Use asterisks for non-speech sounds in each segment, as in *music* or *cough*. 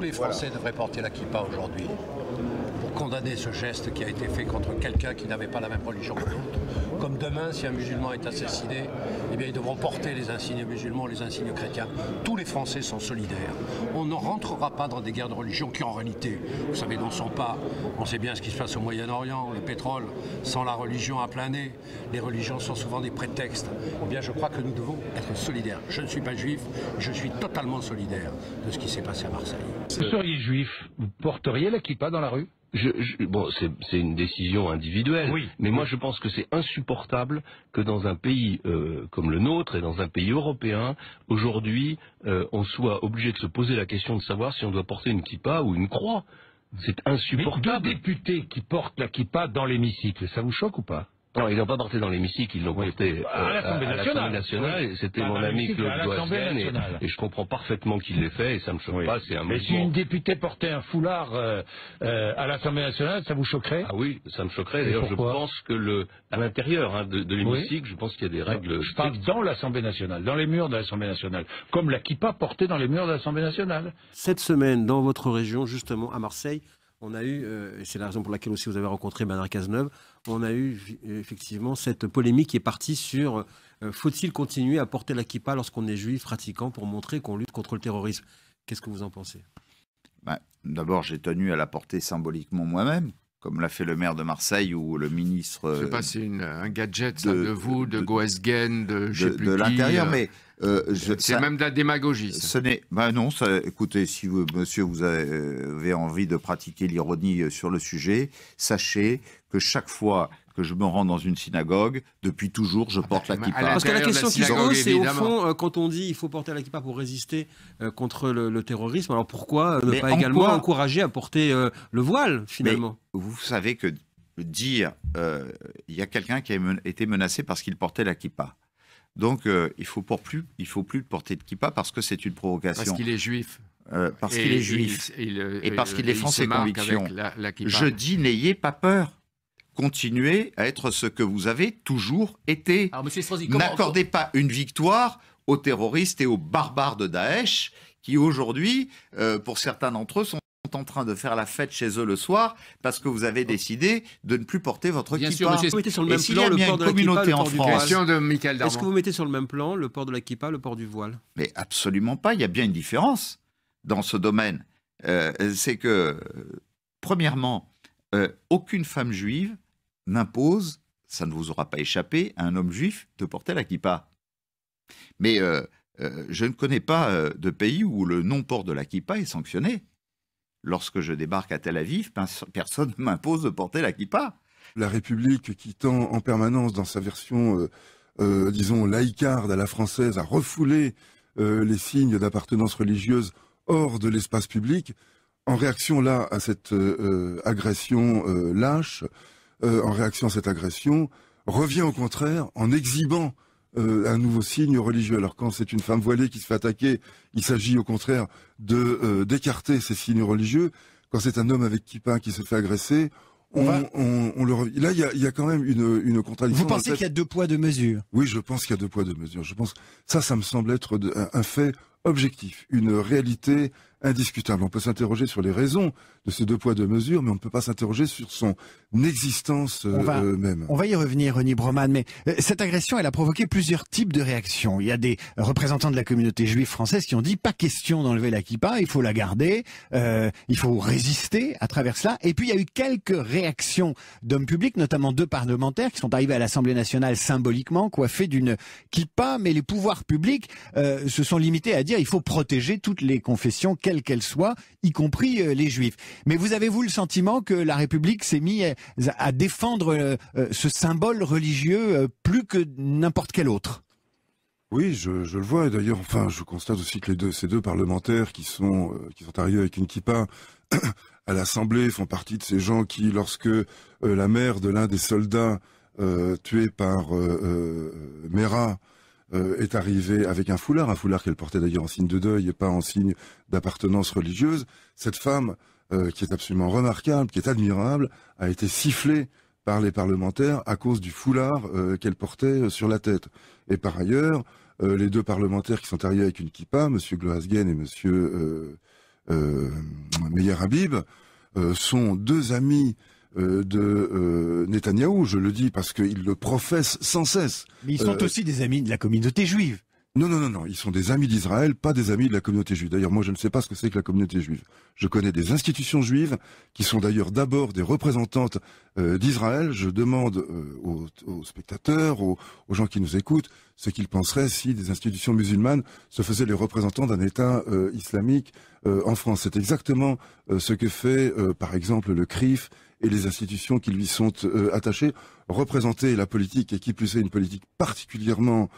tous les Français devraient porter la kippa aujourd'hui condamner ce geste qui a été fait contre quelqu'un qui n'avait pas la même religion que nous. Comme demain, si un musulman est assassiné, eh bien, ils devront porter les insignes musulmans, les insignes chrétiens. Tous les Français sont solidaires. On ne rentrera pas dans des guerres de religion qui, en réalité, vous savez, n'en sont pas. On sait bien ce qui se passe au Moyen-Orient, le pétrole, sans la religion à plein nez. Les religions sont souvent des prétextes. Eh bien, je crois que nous devons être solidaires. Je ne suis pas juif, je suis totalement solidaire de ce qui s'est passé à Marseille. Vous seriez juif, vous porteriez la kippa dans la rue je, bon, c'est une décision individuelle, oui. mais moi je pense que c'est insupportable que dans un pays euh, comme le nôtre et dans un pays européen, aujourd'hui, euh, on soit obligé de se poser la question de savoir si on doit porter une kippa ou une croix. C'est insupportable. Mais deux députés qui portent la kippa dans l'hémicycle, ça vous choque ou pas non, ils n'ont pas porté dans l'hémicycle, ils l'ont oui. porté à euh, l'Assemblée nationale. C'était bah, mon ami Claude Doisien et, je comprends parfaitement qu'il l'ait fait et ça me choque pas. C'est un Mais si une députée portait un foulard euh, euh, à l'Assemblée nationale, ça vous choquerait Ah oui, ça me choquerait. D'ailleurs, je pense que le à l'intérieur hein, de, de l'hémicycle, je pense qu'il y a des règles. Je parle dans l'Assemblée nationale, dans les murs de l'Assemblée nationale, comme la kippa portée dans les murs de l'Assemblée nationale. Cette semaine, dans votre région, justement à Marseille, on a eu, euh, et c'est la raison pour laquelle aussi vous avez rencontré Bernard Cazeneuve, on a eu effectivement cette polémique qui est partie sur euh, faut-il continuer à porter la kippa lorsqu'on est juif pratiquant pour montrer qu'on lutte contre le terrorisme Qu'est-ce que vous en pensez bah, D'abord, j'ai tenu à la porter symboliquement moi-même, comme l'a fait le maire de Marseille ou le ministre. Je sais pas, euh, c'est un gadget de, vous, de, Goesgen, de De, de l'intérieur, euh, mais. Euh, c'est même de la démagogie. Ce n'est, bah non, écoutez, si vous, monsieur vous avez envie de pratiquer l'ironie sur le sujet, sachez que chaque fois je me rends dans une synagogue. Depuis toujours, je ah, porte la kippa. Parce que la question qui se pose, c'est au fond, euh, quand on dit il faut porter la kippa pour résister euh, contre le, terrorisme, alors pourquoi euh, ne pas également encourager à porter le voile, finalement Vous savez que dire il y a quelqu'un qui a été menacé parce qu'il portait la kippa. Donc il faut plus il faut plus porter de kippa parce que c'est une provocation. Parce qu'il est juif. parce qu'il est juif et parce qu'il défend ses convictions. je dis n'ayez pas peur continuez à être ce que vous avez toujours été. N'accordez pas une victoire aux terroristes et aux barbares de Daesh qui aujourd'hui, euh, pour certains d'entre eux, sont en train de faire la fête chez eux le soir parce que vous avez décidé de ne plus porter votre Bien kippa. sur le même plan le port de en France. Est-ce que vous mettez sur le même plan le port de la kippa, le port du voile Mais absolument pas. Il y a bien une différence dans ce domaine. Euh, c'est que, euh, premièrement, euh, aucune femme juive n'impose, ça ne vous aura pas échappé, à un homme juif de porter la kippa. Mais euh, euh, je ne connais pas de pays où le non-port de la kippa est sanctionné. Lorsque je débarque à Tel Aviv, personne ne m'impose de porter la kippa. La République qui tend en permanence dans sa version, disons, laïcarde à la française, à refouler les signes d'appartenance religieuse hors de l'espace public, en réaction là à cette euh, euh, agression euh, lâche, en réaction à cette agression, revient au contraire en exhibant un nouveau signe religieux. Alors quand c'est une femme voilée qui se fait attaquer, il s'agit au contraire de d'écarter ces signes religieux. Quand c'est un homme avec qui kippa qui se fait agresser, on, le revient. là il y a, quand même une, une contradiction. Vous pensez qu'il y a deux poids deux mesures Oui, je pense qu'il y a deux poids deux mesures. Je pense ça, ça me semble être un fait objectif, une réalité indiscutable. On peut s'interroger sur les raisons de ces deux poids, deux mesures, mais on ne peut pas s'interroger sur son existence euh, on va, même. On va y revenir, René Broman, mais euh, cette agression, elle a provoqué plusieurs types de réactions. Il y a des représentants de la communauté juive française qui ont dit pas question d'enlever la kippa, il faut la garder, euh, il faut résister à travers cela. Et puis il y a eu quelques réactions d'hommes publics, notamment deux parlementaires qui sont arrivés à l'Assemblée nationale symboliquement, coiffés d'une kippa, mais les pouvoirs publics se sont limités à dire il faut protéger toutes les confessions, quelles qu'elles soient, y compris euh, les juifs. Mais vous avez-vous le sentiment que la République s'est mise à défendre euh, euh, ce symbole religieux plus que n'importe quel autre oui, je, le vois. Et d'ailleurs, enfin, je constate aussi que ces deux parlementaires qui sont qui sont arrivés avec une kippa *coughs* à l'Assemblée font partie de ces gens qui, lorsque la mère de l'un des soldats tués tué par Mera euh, est arrivée avec un foulard, un foulard qu'elle portait d'ailleurs en signe de deuil et pas en signe d'appartenance religieuse. Cette femme, euh, qui est absolument remarquable, qui est admirable, a été sifflée par les parlementaires à cause du foulard euh, qu'elle portait sur la tête. Et par ailleurs, les deux parlementaires qui sont arrivés avec une kippa, M. Gloasgen et M. Euh, Habib, sont deux amis euh, de euh, Netanyahou, je le dis parce qu'ils le professent sans cesse. Mais ils sont euh, aussi des amis de la communauté juive. Non, non, non, non, ils sont des amis d'Israël, pas des amis de la communauté juive. D'ailleurs, moi, je ne sais pas ce que c'est que la communauté juive. Je connais des institutions juives qui sont d'ailleurs d'abord des représentantes d'Israël. Je demande aux, spectateurs, aux, gens qui nous écoutent, ce qu'ils penseraient si des institutions musulmanes se faisaient les représentants d'un État islamique en France. C'est exactement ce que fait, par exemple, le CRIF et les institutions qui lui sont euh, attachées, représenter la politique et qui plus est une politique particulièrement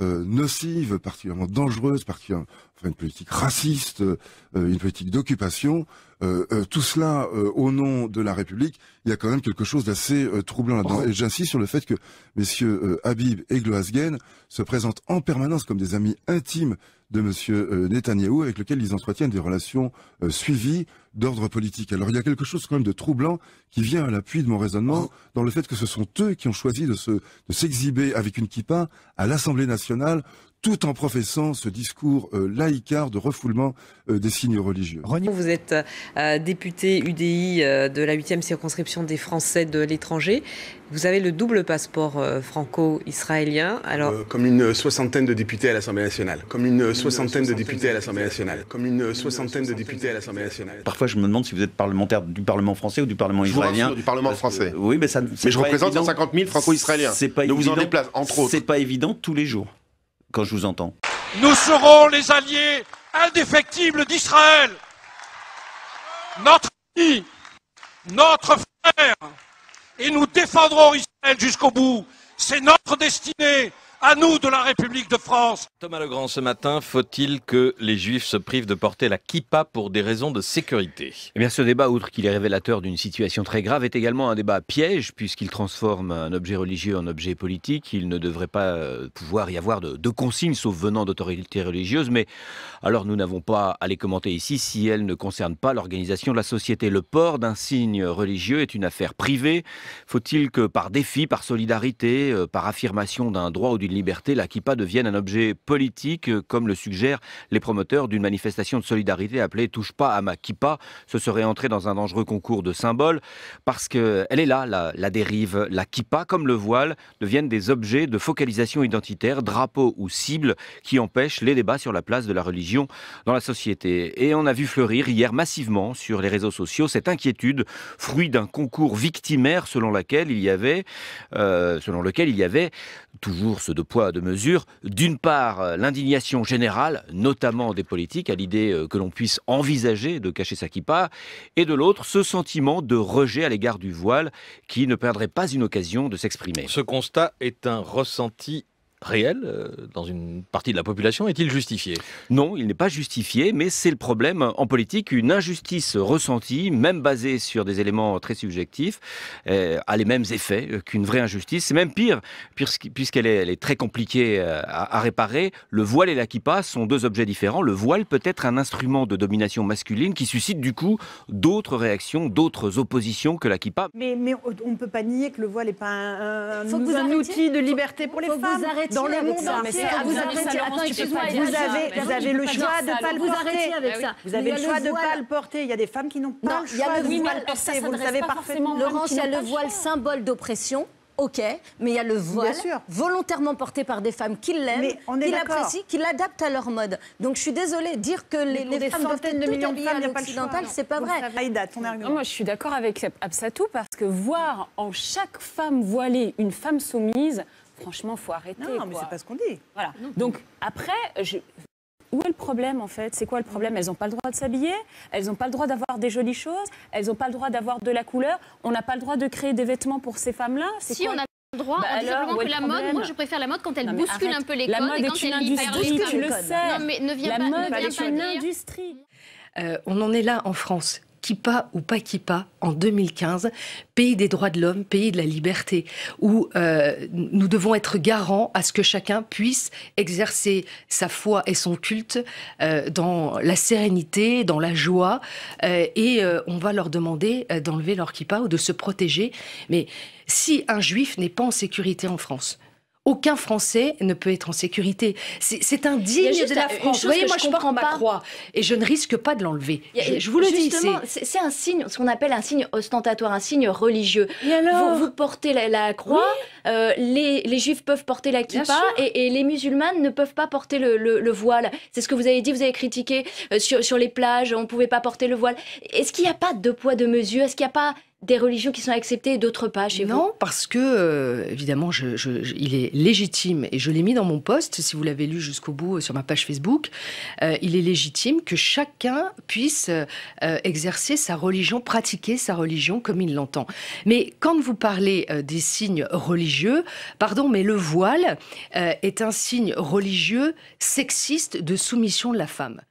euh, nocive, particulièrement dangereuse, particulièrement, enfin une politique raciste, euh, une politique d'occupation, euh, euh, tout cela euh, au nom de la République, il y a quand même quelque chose d'assez troublant là-dedans. Et j'insiste sur le fait que messieurs Habib et Gloazgen se présentent en permanence comme des amis intimes de Monsieur Netanyahou, avec lequel ils entretiennent des relations suivies d'ordre politique. Alors il y a quelque chose quand même de troublant qui vient à l'appui de mon raisonnement oh. dans le fait que ce sont eux qui ont choisi de se de s'exhiber avec une kippa à l'Assemblée nationale tout en professant ce discours euh, laïcard de refoulement euh, des signes religieux. Vous êtes euh, député UDI de la 8e circonscription des Français de l'étranger. Vous avez le double passeport franco-israélien. Alors... comme une soixantaine de députés à l'Assemblée nationale. Comme une soixantaine de députés à l'Assemblée nationale. Comme une soixantaine de députés à l'Assemblée nationale. Parfois, je me demande si vous êtes parlementaire du Parlement français ou du Parlement israélien. Je du Parlement français. oui, mais ça. Mais je représente 150 000 franco-israéliens. C'est pas vous en déplace, entre autres. C'est pas évident tous les jours je vous entends. Nous serons les alliés indéfectibles d'Israël. Notre ami, notre frère, et nous défendrons Israël jusqu'au bout. C'est notre destinée à nous de la République de France. Thomas Legrand, ce matin, faut-il que les Juifs se privent de porter la kippa pour des raisons de sécurité Eh bien, ce débat, outre qu'il est révélateur d'une situation très grave, est également un débat piège, puisqu'il transforme un objet religieux en objet politique. Il ne devrait pas euh, pouvoir y avoir de, de consignes, sauf venant d'autorités religieuses. Mais alors, nous n'avons pas à les commenter ici si elles ne concernent pas l'organisation de la société. Le port d'un signe religieux est une affaire privée. Faut-il que par défi, par solidarité, euh, par affirmation d'un droit ou d'une liberté, la kippa devienne un objet politique, euh, comme le suggèrent les promoteurs d'une manifestation de solidarité appelée Touche pas à ma kippa. Ce serait entrer dans un dangereux concours de symboles, parce qu'elle est là, la, dérive. La kippa, comme le voile, deviennent des objets de focalisation identitaire, drapeau ou cible qui empêchent les débats sur la place de la religion dans la société. Et on a vu fleurir hier massivement sur les réseaux sociaux cette inquiétude, fruit d'un concours victimaire selon laquelle il y avait, euh, selon lequel il y avait toujours ce de poids, de mesure. D'une part, euh, l'indignation générale, notamment des politiques, à l'idée euh, que l'on puisse envisager de cacher sa kippa, et de l'autre, ce sentiment de rejet à l'égard du voile qui ne perdrait pas une occasion de s'exprimer. Ce constat est un ressenti réel euh, dans une partie de la population Est-il justifié Non, il n'est pas justifié, mais c'est le problème en politique. Une injustice ressentie, même basée sur des éléments très subjectifs, euh, a les mêmes effets qu'une vraie injustice. C'est même pire, puisqu'elle est, très compliquée euh, à, réparer. Le voile et la kippa sont deux objets différents. Le voile peut être un instrument de domination masculine qui suscite du coup d'autres réactions, d'autres oppositions que la kippa. Mais, on ne peut pas nier que le voile n'est pas un, outil de liberté pour les femmes dans le monde entier. Vous Vous avez, le choix de ne pas le porter. Vous avez le choix de ne pas le porter. Il y a des femmes qui n'ont pas le choix de ne pas le porter. Vous le parfaitement. Laurence, il y a le voile symbole d'oppression. Ok, mais il y a le voile volontairement porté par des femmes qui l'aiment, qui l'apprécient, qui l'adaptent à leur mode. Donc je suis désolée, dire que les, femmes doivent être de millions de femmes, occidentales, c'est pas vrai. moi, je suis d'accord avec Absatou parce que voir en chaque femme voilée une femme soumise, franchement, faut arrêter. Non, mais c'est pas ce qu'on dit. Voilà. Donc après, où est le problème en fait C'est quoi le problème Elles n'ont pas le droit de s'habiller, elles n'ont pas le droit d'avoir des jolies choses, elles n'ont pas le droit d'avoir de la couleur. On n'a pas le droit de créer des vêtements pour ces femmes-là. Si on a le droit, bah que la mode, moi je préfère la mode quand elle bouscule un peu les la codes mode et quand est une industrie, tu le sais. la mode est une industrie. Euh, on en est là en France. Kippa ou pas Kippa en 2015, pays des droits de l'homme, pays de la liberté, où euh, nous devons être garants à ce que chacun puisse exercer sa foi et son culte euh, dans la sérénité, dans la joie, euh, et on va leur demander d'enlever leur kippa ou de se protéger. Mais si un juif n'est pas en sécurité en France, aucun Français ne peut être en sécurité. C'est un indigne de la France. Vous voyez, moi, je, je porte ma croix et je ne risque pas de l'enlever. Je, vous le dis. C'est un signe, ce qu'on appelle un signe ostentatoire, un signe religieux. vous, portez la, croix, euh, les, juifs peuvent porter la kippa et, les musulmans ne peuvent pas porter le, voile. C'est ce que vous avez dit, vous avez critiqué euh, sur, sur les plages, on ne pouvait pas porter le voile. Est-ce qu'il n'y a pas de poids, de mesure Est-ce qu'il n'y a pas des religions qui sont acceptées et d'autres pas chez vous Non, parce que, euh, évidemment, il est légitime, et je l'ai mis dans mon poste, si vous l'avez lu jusqu'au bout euh, sur ma page Facebook, euh, il est légitime que chacun puisse exercer sa religion, pratiquer sa religion comme il l'entend. Mais quand vous parlez des signes religieux, pardon, mais le voile est un signe religieux sexiste de soumission de la femme.